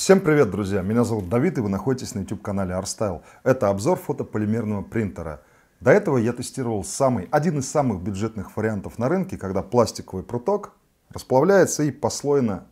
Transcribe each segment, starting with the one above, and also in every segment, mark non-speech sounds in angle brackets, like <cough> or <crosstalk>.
Всем привет, друзья! Меня зовут Давид, и вы находитесь на YouTube-канале ArtStyle. Это обзор фотополимерного принтера. До этого я тестировал самый, один из самых бюджетных вариантов на рынке, когда пластиковый пруток расплавляется и послойно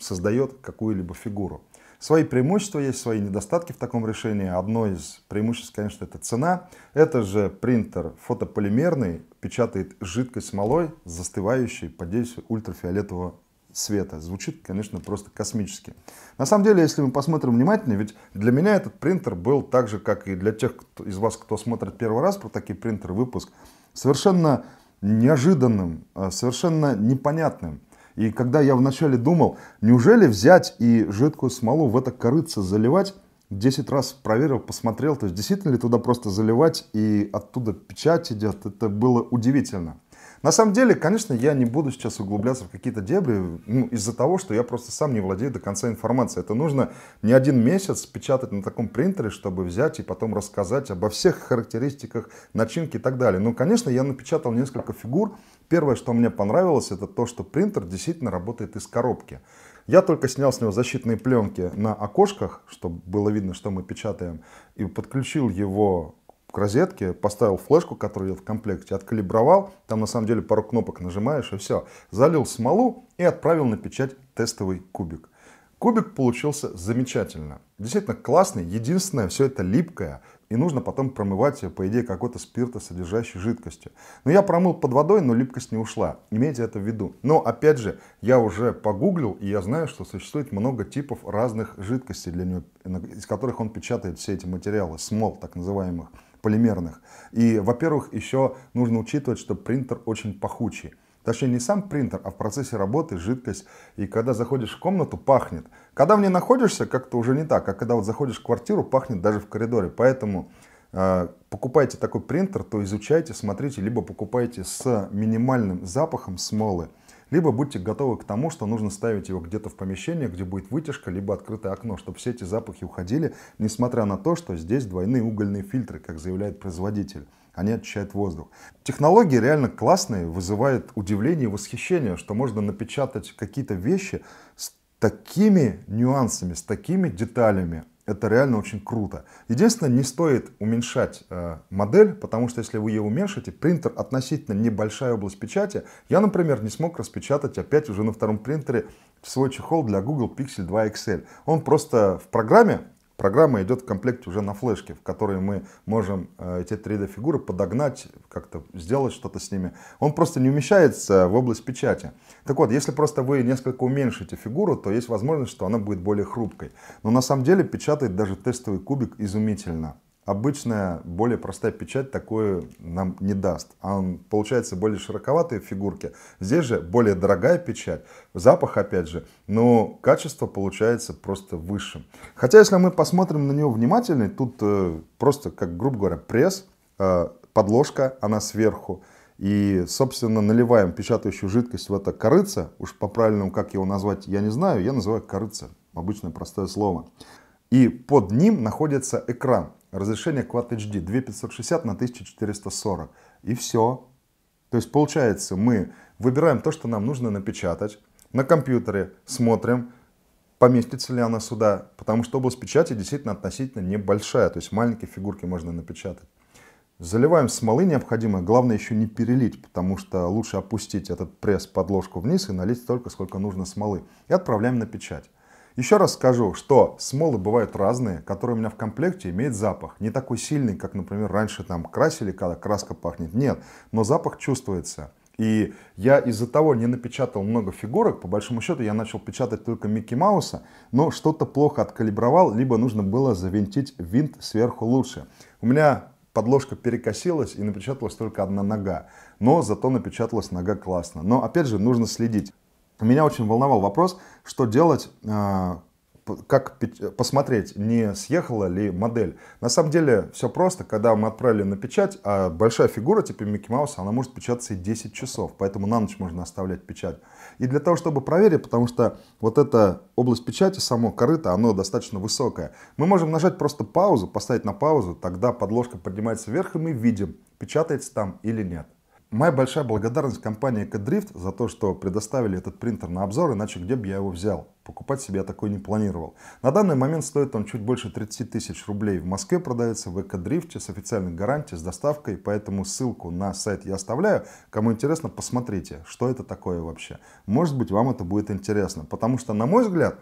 создает какую-либо фигуру. Свои преимущества есть, свои недостатки в таком решении. Одно из преимуществ, конечно, это цена. Это же принтер фотополимерный, печатает жидкость смолой, застывающей под действием ультрафиолетового света. Звучит, конечно, просто космически. На самом деле, если мы посмотрим внимательно, ведь для меня этот принтер был так же, как и для тех кто, из вас, кто смотрит первый раз про такие принтеры выпуск, совершенно неожиданным, а, совершенно непонятным. И когда я вначале думал, неужели взять и жидкую смолу в это корыце заливать, 10 раз проверил, посмотрел, то есть действительно ли туда просто заливать и оттуда печать идет, это было удивительно. На самом деле, конечно, я не буду сейчас углубляться в какие-то дебри ну, из-за того, что я просто сам не владею до конца информацией. Это нужно не один месяц печатать на таком принтере, чтобы взять и потом рассказать обо всех характеристиках начинки и так далее. Ну, конечно, я напечатал несколько фигур. Первое, что мне понравилось, это то, что принтер действительно работает из коробки. Я только снял с него защитные пленки на окошках, чтобы было видно, что мы печатаем, и подключил его к розетке, поставил флешку, которую идет в комплекте, откалибровал, там на самом деле пару кнопок нажимаешь и все. Залил смолу и отправил на печать тестовый кубик. Кубик получился замечательно. Действительно классный, единственное, все это липкое, и нужно потом промывать ее, по идее, какой-то спиртосодержащей жидкостью. Но ну, я промыл под водой, но липкость не ушла. Имейте это в виду. Но, опять же, я уже погуглил, и я знаю, что существует много типов разных жидкостей для нее, из которых он печатает все эти материалы, смол так называемых полимерных. И, во-первых, еще нужно учитывать, что принтер очень пахучий. Точнее, не сам принтер, а в процессе работы жидкость. И когда заходишь в комнату, пахнет. Когда в ней находишься, как-то уже не так. А когда вот заходишь в квартиру, пахнет даже в коридоре. Поэтому э, покупайте такой принтер, то изучайте, смотрите, либо покупайте с минимальным запахом смолы. Либо будьте готовы к тому, что нужно ставить его где-то в помещение, где будет вытяжка, либо открытое окно, чтобы все эти запахи уходили, несмотря на то, что здесь двойные угольные фильтры, как заявляет производитель они очищают воздух. Технологии реально классные, вызывают удивление и восхищение, что можно напечатать какие-то вещи с такими нюансами, с такими деталями. Это реально очень круто. Единственное, не стоит уменьшать э, модель, потому что если вы ее уменьшите, принтер относительно небольшая область печати. Я, например, не смог распечатать опять уже на втором принтере свой чехол для Google Pixel 2 XL. Он просто в программе Программа идет в комплекте уже на флешке, в которой мы можем э, эти 3D-фигуры подогнать, как-то сделать что-то с ними. Он просто не умещается в область печати. Так вот, если просто вы несколько уменьшите фигуру, то есть возможность, что она будет более хрупкой. Но на самом деле печатает даже тестовый кубик изумительно обычная, более простая печать такое нам не даст. А он, получается, более широковатые фигурки. Здесь же более дорогая печать, запах опять же, но качество получается просто выше. Хотя, если мы посмотрим на него внимательно, тут э, просто, как грубо говоря, пресс, э, подложка, она сверху, и, собственно, наливаем печатающую жидкость в это корыца. Уж по-правильному, как его назвать, я не знаю. Я называю корыца. Обычное простое слово. И под ним находится экран разрешение Quad HD 2560 на 1440. И все. То есть получается, мы выбираем то, что нам нужно напечатать, на компьютере смотрим, поместится ли она сюда, потому что область печати действительно относительно небольшая, то есть маленькие фигурки можно напечатать. Заливаем смолы необходимо, главное еще не перелить, потому что лучше опустить этот пресс подложку вниз и налить столько, сколько нужно смолы. И отправляем на печать. Еще раз скажу, что смолы бывают разные, которые у меня в комплекте имеют запах. Не такой сильный, как, например, раньше там красили, когда краска пахнет. Нет, но запах чувствуется. И я из-за того не напечатал много фигурок, по большому счету я начал печатать только Микки Мауса, но что-то плохо откалибровал, либо нужно было завинтить винт сверху лучше. У меня подложка перекосилась и напечаталась только одна нога, но зато напечаталась нога классно. Но опять же нужно следить. Меня очень волновал вопрос, что делать, а, как посмотреть, не съехала ли модель. На самом деле все просто, когда мы отправили на печать, а большая фигура типа Микки Мауса, она может печататься и 10 часов, поэтому на ночь можно оставлять печать. И для того, чтобы проверить, потому что вот эта область печати, само корыто, оно достаточно высокое, мы можем нажать просто паузу, поставить на паузу, тогда подложка поднимается вверх, и мы видим, печатается там или нет. Моя большая благодарность компании Кадрифт за то, что предоставили этот принтер на обзор, иначе где бы я его взял? Покупать себе я такой не планировал. На данный момент стоит он чуть больше 30 тысяч рублей. В Москве продается в EcoDrift с официальной гарантией, с доставкой, поэтому ссылку на сайт я оставляю. Кому интересно, посмотрите, что это такое вообще. Может быть, вам это будет интересно, потому что, на мой взгляд,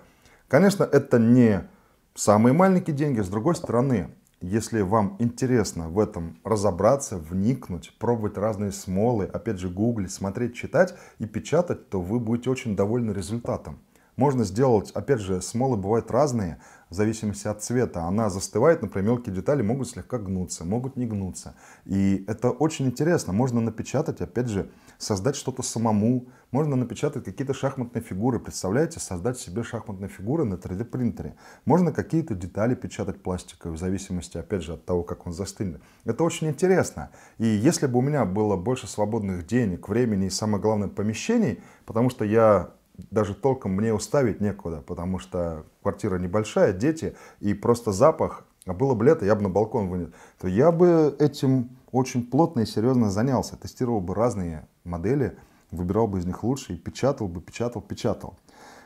конечно, это не самые маленькие деньги, с другой стороны, если вам интересно в этом разобраться, вникнуть, пробовать разные смолы, опять же гуглить, смотреть, читать и печатать, то вы будете очень довольны результатом. Можно сделать, опять же, смолы бывают разные, в зависимости от цвета. Она застывает, например, мелкие детали могут слегка гнуться, могут не гнуться. И это очень интересно. Можно напечатать, опять же, создать что-то самому. Можно напечатать какие-то шахматные фигуры. Представляете, создать себе шахматные фигуры на 3D принтере. Можно какие-то детали печатать пластиковые, в зависимости, опять же, от того, как он застынет. Это очень интересно. И если бы у меня было больше свободных денег, времени и, самое главное, помещений, потому что я даже толком мне уставить некуда, потому что квартира небольшая, дети, и просто запах, а было бы лето, я бы на балкон вынес, то я бы этим очень плотно и серьезно занялся, тестировал бы разные модели, выбирал бы из них лучшие, печатал бы, печатал, печатал.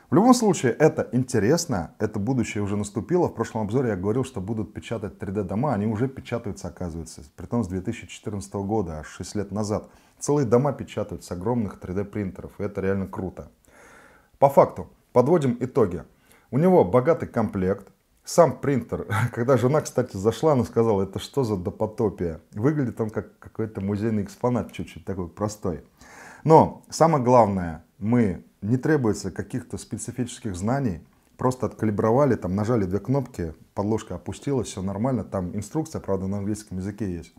В любом случае, это интересно, это будущее уже наступило. В прошлом обзоре я говорил, что будут печатать 3D-дома, они уже печатаются, оказывается, притом с 2014 года, аж 6 лет назад. Целые дома печатают с огромных 3D-принтеров, и это реально круто. По факту, подводим итоги. У него богатый комплект, сам принтер. <laughs> Когда жена, кстати, зашла, она сказала, это что за допотопия. Выглядит он как какой-то музейный экспонат, чуть-чуть такой простой. Но самое главное, мы не требуется каких-то специфических знаний, просто откалибровали, там нажали две кнопки, подложка опустилась, все нормально, там инструкция, правда, на английском языке есть.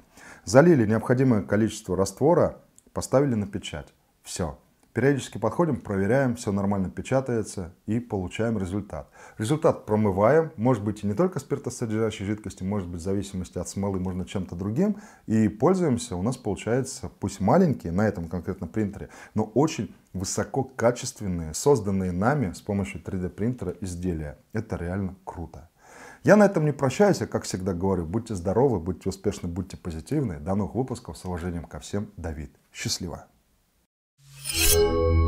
Залили необходимое количество раствора, поставили на печать. Все. Периодически подходим, проверяем, все нормально печатается и получаем результат. Результат промываем, может быть и не только спиртосодержащей жидкости, может быть в зависимости от смолы, можно чем-то другим. И пользуемся, у нас получается, пусть маленькие на этом конкретно принтере, но очень высококачественные, созданные нами с помощью 3D принтера изделия. Это реально круто. Я на этом не прощаюсь, я а как всегда говорю, будьте здоровы, будьте успешны, будьте позитивны. До новых выпусков. С уважением ко всем. Давид. Счастливо. Música